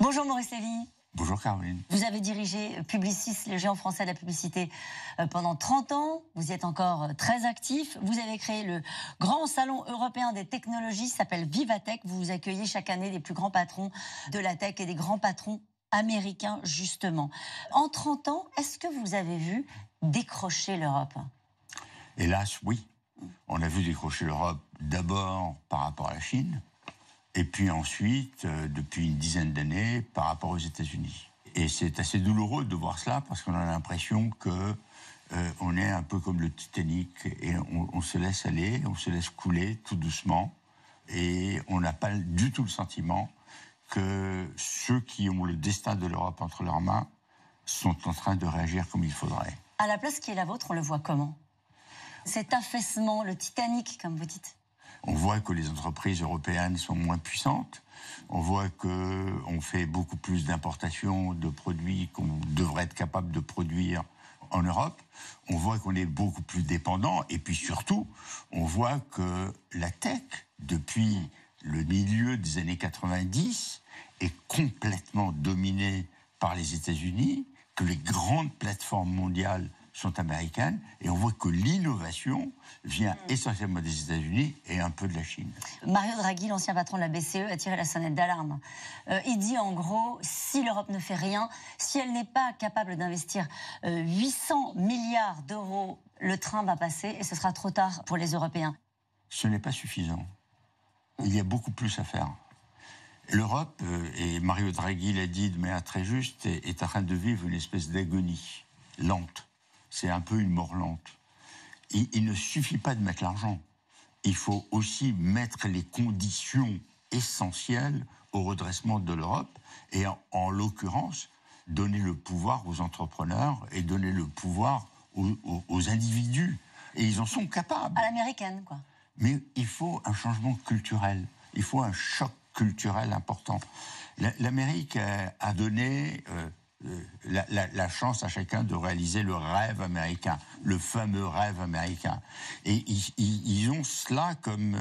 Bonjour Maurice Lévy. Bonjour Caroline. Vous avez dirigé euh, Publicis, le géant français de la publicité, euh, pendant 30 ans. Vous y êtes encore euh, très actif. Vous avez créé le grand salon européen des technologies, s'appelle Vivatech. Vous accueillez chaque année les plus grands patrons de la tech et des grands patrons américains, justement. En 30 ans, est-ce que vous avez vu décrocher l'Europe Hélas, oui. On a vu décrocher l'Europe d'abord par rapport à la Chine, et puis ensuite, euh, depuis une dizaine d'années, par rapport aux États-Unis. Et c'est assez douloureux de voir cela parce qu'on a l'impression que euh, on est un peu comme le Titanic et on, on, se laisse aller, on se laisse couler tout doucement et on n'a pas du tout le sentiment que ceux qui ont le destin de l'Europe entre leurs mains sont en train de réagir comme il faudrait. À la place qui est la vôtre, on le voit comment Cet affaissement, le Titanic, comme vous dites on voit que les entreprises européennes sont moins puissantes. On voit qu'on fait beaucoup plus d'importations de produits qu'on devrait être capable de produire en Europe. On voit qu'on est beaucoup plus dépendant. Et puis surtout, on voit que la tech, depuis le milieu des années 90, est complètement dominée par les États-Unis, que les grandes plateformes mondiales sont américaines et on voit que l'innovation vient mm. essentiellement des États-Unis et un peu de la Chine. Mario Draghi, l'ancien patron de la BCE, a tiré la sonnette d'alarme. Euh, il dit en gros, si l'Europe ne fait rien, si elle n'est pas capable d'investir 800 euh, milliards d'euros, le train va passer et ce sera trop tard pour les Européens. Ce n'est pas suffisant. Il y a beaucoup plus à faire. L'Europe, euh, et Mario Draghi l'a dit de manière très juste, est en train de vivre une espèce d'agonie lente c'est un peu une morlante. Il, ne suffit pas de mettre l'argent. Il faut aussi mettre les conditions essentielles au redressement de l'Europe et en, l'occurrence donner le pouvoir aux entrepreneurs et donner le pouvoir aux, aux individus. Et ils en sont capables. À l'américaine, quoi. Mais il faut un changement culturel. Il faut un choc culturel important. L'Amérique a donné euh, euh, la, chance à chacun de réaliser le rêve américain, le fameux rêve américain. Et ils, ont cela comme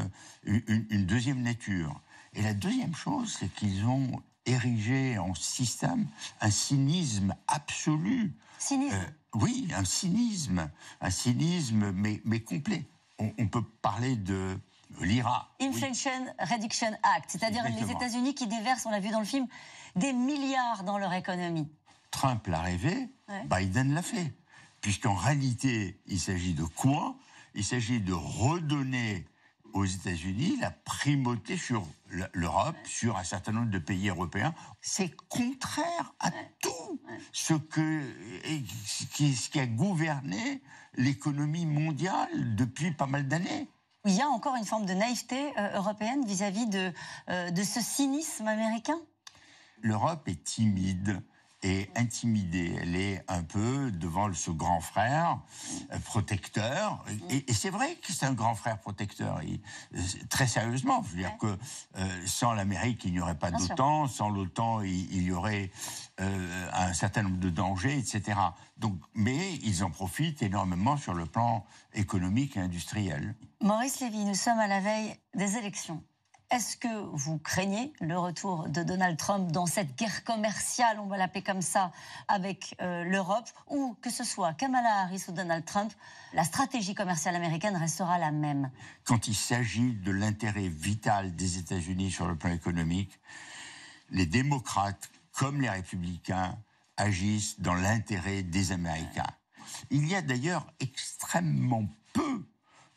euh, une, deuxième nature. Et la deuxième chose, c'est qu'ils ont érigé en système un cynisme absolu. Cynisme euh, Oui, un cynisme. Un cynisme, mais, complet. On, peut parler de l'IRA. Inflation Reduction Act, c'est-à-dire les États-Unis qui déversent, on l'a vu dans le film, des milliards dans leur économie. Trump l'a rêvé, Biden l'a fait. Puisqu'en réalité, il s'agit de quoi Il s'agit de redonner aux États-Unis la primauté sur l'Europe, sur un certain nombre de pays européens. C'est contraire à tout ce, que, ce qui a gouverné l'économie mondiale depuis pas mal d'années. Il y a encore une forme de naïveté euh, européenne vis-à-vis de, euh, de ce cynisme américain L'Europe est timide est intimidée, elle est un peu devant ce grand frère euh, protecteur. Et, c'est vrai que c'est un grand frère protecteur. Euh, très sérieusement, je veux dire que euh, sans l'Amérique, il n'y aurait pas d'OTAN, sans l'OTAN, il, y aurait un certain nombre de dangers, etc. Donc, mais ils en profitent énormément sur le plan économique et industriel. Maurice Lévy, nous sommes à la veille des élections. Est-ce que vous craignez le retour de Donald Trump dans cette guerre commerciale, on va l'appeler comme ça, avec euh, l'Europe, ou que ce soit Kamala Harris ou Donald Trump, la stratégie commerciale américaine restera la même Quand il s'agit de l'intérêt vital des États-Unis sur le plan économique, les démocrates comme les républicains agissent dans l'intérêt des Américains. Il y a d'ailleurs extrêmement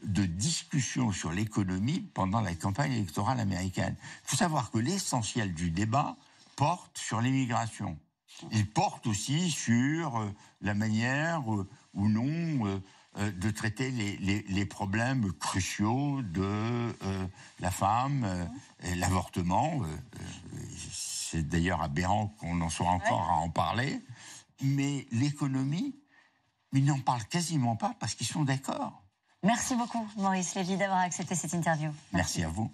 de discussion sur l'économie pendant la campagne électorale américaine. Il faut savoir que l'essentiel du débat porte sur l'immigration. Il porte aussi sur euh, la manière euh, ou non euh, de traiter les, problèmes cruciaux de la femme et l'avortement. C'est d'ailleurs aberrant qu'on en soit encore à en parler. Mais l'économie, ils n'en parlent quasiment pas parce qu'ils sont d'accord. Merci beaucoup, Maurice Lévy, d'avoir accepté cette interview. Merci, à vous.